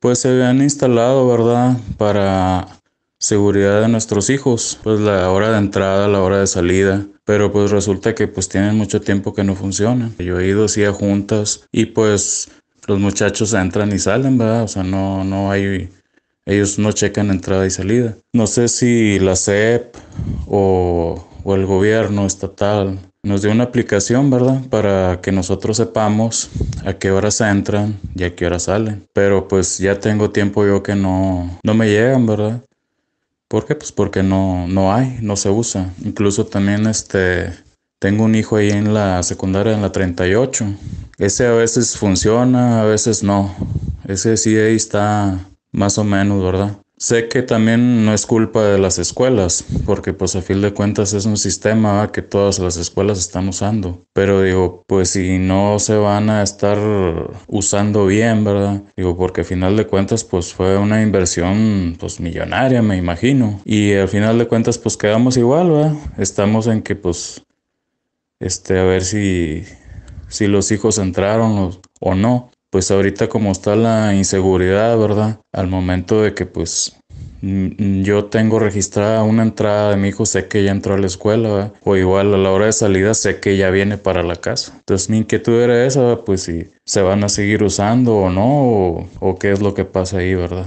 pues se habían instalado, ¿verdad? Para seguridad de nuestros hijos, pues la hora de entrada, la hora de salida, pero pues resulta que pues tienen mucho tiempo que no funciona. Yo he ido así a juntas y pues los muchachos entran y salen, ¿verdad? O sea, no, no hay, ellos no checan entrada y salida. No sé si la CEP o, o el gobierno estatal nos dio una aplicación, ¿verdad? Para que nosotros sepamos a qué horas entran y a qué horas salen. Pero pues ya tengo tiempo yo que no, no me llegan, ¿verdad? ¿Por qué? Pues porque no, no hay, no se usa. Incluso también este, tengo un hijo ahí en la secundaria, en la 38. Ese a veces funciona, a veces no. Ese sí ahí está más o menos, ¿verdad? Sé que también no es culpa de las escuelas, porque pues a fin de cuentas es un sistema que todas las escuelas están usando. Pero digo, pues si no se van a estar usando bien, ¿verdad? Digo, porque a final de cuentas pues fue una inversión pues millonaria, me imagino. Y al final de cuentas pues quedamos igual, ¿verdad? Estamos en que pues, este, a ver si, si los hijos entraron o no pues ahorita como está la inseguridad, ¿verdad? Al momento de que pues mm, yo tengo registrada una entrada de mi hijo, sé que ya entró a la escuela, ¿verdad? o igual a la hora de salida sé que ya viene para la casa. Entonces mi inquietud era esa, pues si se van a seguir usando o no, o, o qué es lo que pasa ahí, ¿verdad?